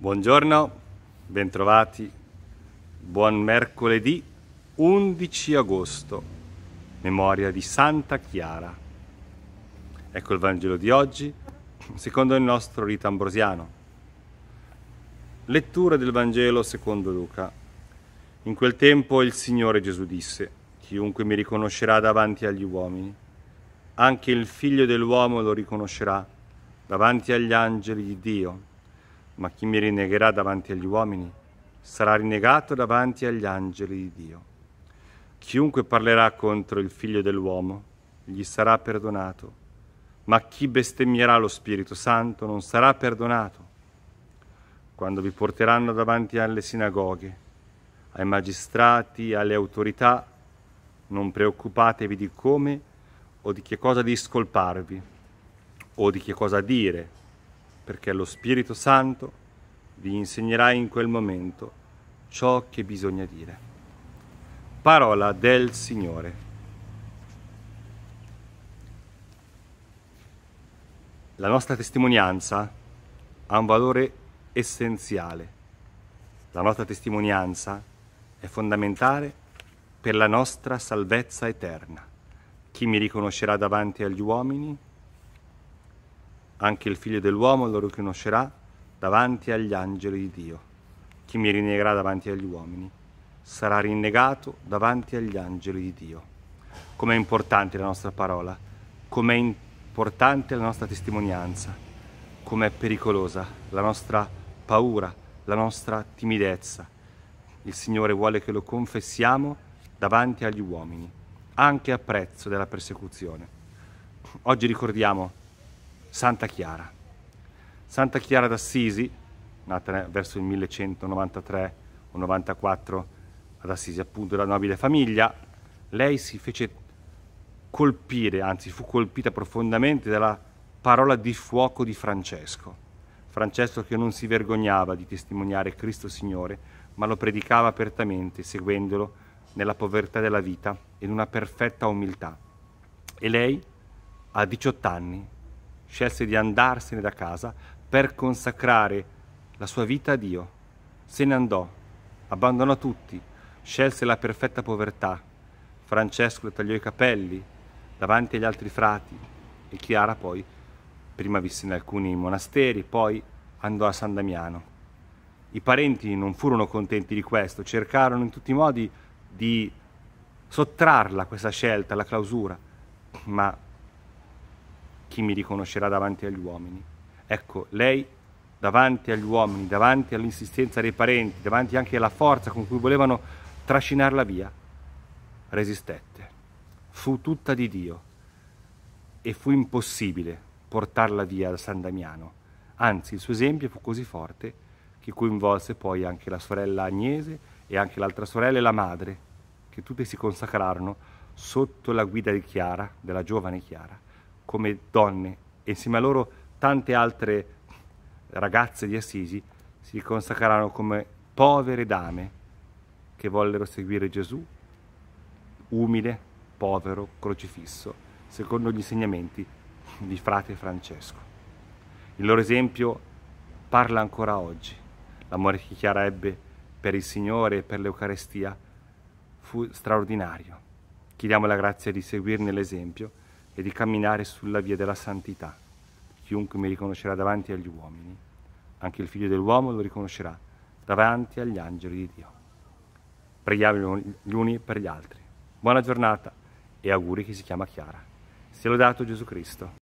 Buongiorno, bentrovati, buon mercoledì 11 agosto, memoria di Santa Chiara. Ecco il Vangelo di oggi, secondo il nostro rito ambrosiano. Lettura del Vangelo secondo Luca. In quel tempo il Signore Gesù disse, chiunque mi riconoscerà davanti agli uomini, anche il figlio dell'uomo lo riconoscerà davanti agli angeli di Dio ma chi mi rinnegherà davanti agli uomini sarà rinnegato davanti agli angeli di Dio. Chiunque parlerà contro il figlio dell'uomo gli sarà perdonato, ma chi bestemmierà lo Spirito Santo non sarà perdonato. Quando vi porteranno davanti alle sinagoghe, ai magistrati, alle autorità, non preoccupatevi di come o di che cosa discolparvi o di che cosa dire perché lo Spirito Santo vi insegnerà in quel momento ciò che bisogna dire. Parola del Signore. La nostra testimonianza ha un valore essenziale. La nostra testimonianza è fondamentale per la nostra salvezza eterna. Chi mi riconoscerà davanti agli uomini? anche il figlio dell'uomo lo riconoscerà davanti agli angeli di Dio. Chi mi rinnegherà davanti agli uomini sarà rinnegato davanti agli angeli di Dio. Com'è importante la nostra parola, com'è importante la nostra testimonianza, com'è pericolosa la nostra paura, la nostra timidezza. Il Signore vuole che lo confessiamo davanti agli uomini, anche a prezzo della persecuzione. Oggi ricordiamo Santa Chiara. Santa Chiara d'Assisi, nata verso il 1193 o 94 ad Assisi, appunto da nobile famiglia, lei si fece colpire, anzi fu colpita profondamente dalla parola di fuoco di Francesco. Francesco che non si vergognava di testimoniare Cristo Signore, ma lo predicava apertamente, seguendolo nella povertà della vita, in una perfetta umiltà. E lei, a 18 anni, scelse di andarsene da casa per consacrare la sua vita a Dio. Se ne andò, abbandonò tutti, scelse la perfetta povertà. Francesco le tagliò i capelli davanti agli altri frati e Chiara poi, prima visse in alcuni monasteri, poi andò a San Damiano. I parenti non furono contenti di questo, cercarono in tutti i modi di sottrarla a questa scelta, alla clausura, ma chi mi riconoscerà davanti agli uomini? Ecco, lei davanti agli uomini, davanti all'insistenza dei parenti, davanti anche alla forza con cui volevano trascinarla via, resistette. Fu tutta di Dio e fu impossibile portarla via da San Damiano. Anzi, il suo esempio fu così forte che coinvolse poi anche la sorella Agnese e anche l'altra sorella e la madre, che tutte si consacrarono sotto la guida di Chiara, della giovane Chiara come donne e insieme a loro tante altre ragazze di Assisi si consacrarono come povere dame che vollero seguire Gesù, umile, povero, crocifisso, secondo gli insegnamenti di frate Francesco. Il loro esempio parla ancora oggi. L'amore che Chiara ebbe per il Signore e per l'Eucarestia fu straordinario. Chiediamo la grazia di seguirne l'esempio e di camminare sulla via della santità. Chiunque mi riconoscerà davanti agli uomini, anche il figlio dell'uomo lo riconoscerà davanti agli angeli di Dio. Preghiamo gli uni per gli altri. Buona giornata e auguri che si chiama Chiara. Se Sia dato Gesù Cristo.